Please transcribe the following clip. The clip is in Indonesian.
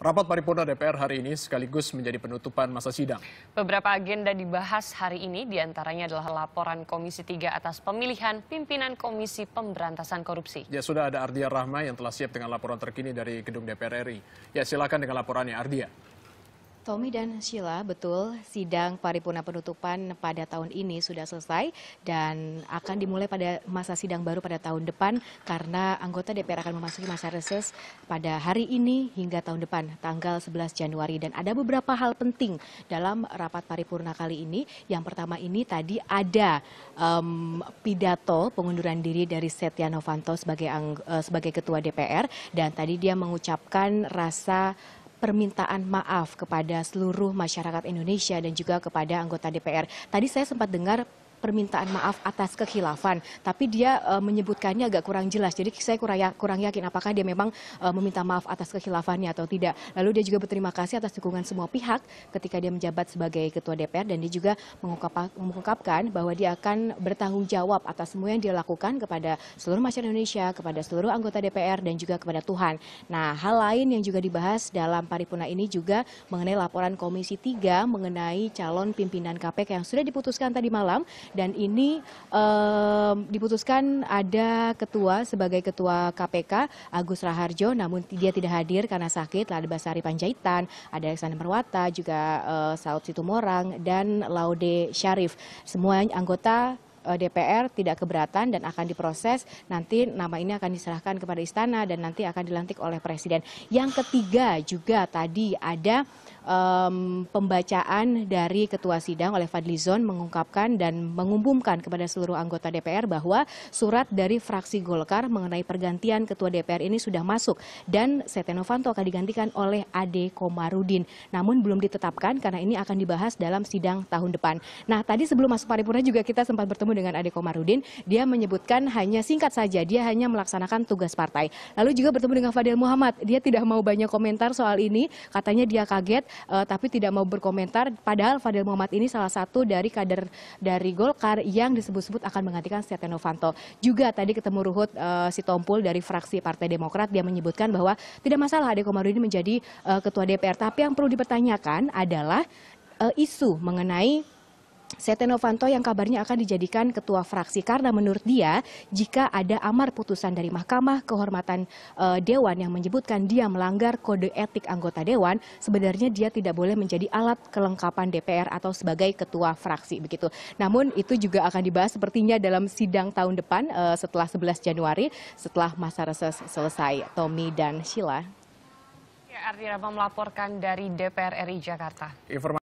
Rapat paripurna DPR hari ini sekaligus menjadi penutupan masa sidang. Beberapa agenda dibahas hari ini diantaranya adalah laporan Komisi 3 atas pemilihan pimpinan Komisi Pemberantasan Korupsi. Ya sudah ada Ardia Rahma yang telah siap dengan laporan terkini dari gedung DPR RI. Ya silakan dengan laporannya Ardia. Tommy dan Sheila, betul sidang paripurna penutupan pada tahun ini sudah selesai dan akan dimulai pada masa sidang baru pada tahun depan karena anggota DPR akan memasuki masa reses pada hari ini hingga tahun depan tanggal 11 Januari dan ada beberapa hal penting dalam rapat paripurna kali ini. Yang pertama ini tadi ada um, pidato pengunduran diri dari Setia Novanto sebagai uh, sebagai ketua DPR dan tadi dia mengucapkan rasa permintaan maaf kepada seluruh masyarakat Indonesia dan juga kepada anggota DPR. Tadi saya sempat dengar permintaan maaf atas kekhilafan. Tapi dia uh, menyebutkannya agak kurang jelas. Jadi saya kurang, ya, kurang yakin apakah dia memang uh, meminta maaf atas kekhilafannya atau tidak. Lalu dia juga berterima kasih atas dukungan semua pihak ketika dia menjabat sebagai ketua DPR dan dia juga mengungkap, mengungkapkan bahwa dia akan bertanggung jawab atas semua yang dia lakukan kepada seluruh masyarakat Indonesia, kepada seluruh anggota DPR dan juga kepada Tuhan. Nah, hal lain yang juga dibahas dalam paripurna ini juga mengenai laporan Komisi 3 mengenai calon pimpinan KPK yang sudah diputuskan tadi malam dan ini diputuskan ada ketua sebagai ketua kpk Agus Raharjo namun dia tidak hadir karena sakit ada Basari Panjaitan, ada Alexander Merwata juga eh, Saud Situmorang dan Laude Syarif semua anggota Eh, DPR tidak keberatan dan akan diproses. Nanti nama ini akan diserahkan kepada istana dan nanti akan dilantik oleh presiden. Yang ketiga juga tadi ada um, pembacaan dari ketua sidang oleh Fadlizon mengungkapkan dan mengumumkan kepada seluruh anggota DPR bahwa surat dari fraksi Golkar mengenai pergantian ketua DPR ini sudah masuk dan Setia Novanto akan digantikan oleh Ade Komarudin. Namun belum ditetapkan karena ini akan dibahas dalam sidang tahun depan. Nah, tadi sebelum masuk paripurna juga kita sempat bertemu bertemu dengan Ade Komarudin, dia menyebutkan hanya singkat saja, dia hanya melaksanakan tugas partai. Lalu juga bertemu dengan Fadil Muhammad, dia tidak mau banyak komentar soal ini, katanya dia kaget uh, tapi tidak mau berkomentar. Padahal Fadil Muhammad ini salah satu dari kader dari Golkar yang disebut-sebut akan menggantikan Setia Novanto. Juga tadi ketemu Ruhut uh, Sitompul dari fraksi Partai Demokrat, dia menyebutkan bahwa tidak masalah Ade Komarudin menjadi uh, ketua DPR, tapi yang perlu dipertanyakan adalah isu mengenai Setia Novanto yang kabarnya akan dijadikan ketua fraksi karena menurut dia jika ada amar putusan dari Mahkamah Kehormatan e, Dewan yang menyebutkan dia melanggar kode etik anggota dewan, sebenarnya dia tidak boleh menjadi alat kelengkapan DPR atau sebagai ketua fraksi begitu. Namun itu juga akan dibahas sepertinya dalam sidang tahun depan e, setelah 11 Januari setelah masa reses selesai. Tommy dan Sheila. Ya, Ardi Rama melaporkan dari DPR RI Jakarta. Informasi